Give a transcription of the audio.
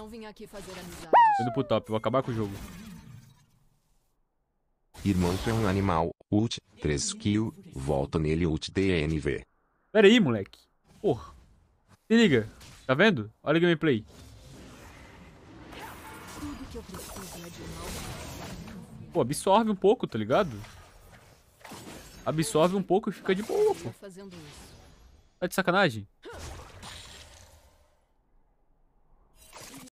Não vim aqui fazer amizade. Tô indo pro top, vou acabar com o jogo. Irmão é um animal. Ult, 3 kill. Volta nele ult DNV. Pera aí, moleque. Porra. Se liga. Tá vendo? Olha o gameplay. Pô, absorve um pouco, tá ligado? Absorve um pouco e fica de boa, pô. Tá de sacanagem?